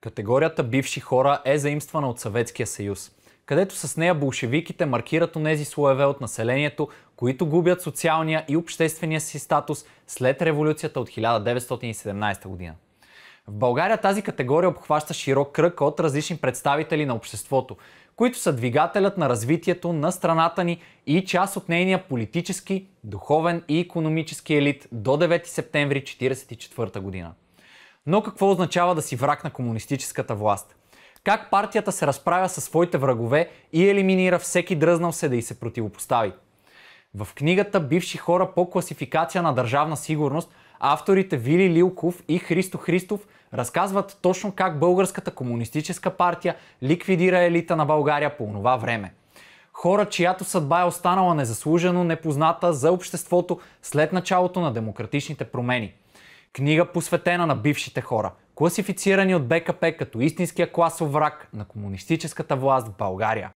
Категорията бивши хора е заимствана от Съветския съюз, където с нея болшевиките маркират онези слоеве от населението, които губят социалния и обществения си статус след революцията от 1917 година. В България тази категория обхваща широк кръг от различни представители на обществото, които са двигателят на развитието на страната ни и част от нейния политически, духовен и економически елит до 9 септември 1944 година. Но какво означава да си враг на комунистическата власт? Как партията се разправя със своите врагове и елиминира всеки дръзнал се да й се противопостави? В книгата Бивши хора по класификация на държавна сигурност авторите Вили Лилков и Христо Христов разказват точно как Българската комунистическа партия ликвидира елита на България по това време. Хора, чиято съдба е останала незаслужено непозната за обществото след началото на демократичните промени. Книга посветена на бившите хора, класифицирани от БКП като истинския класов враг на комунистическата власт в България.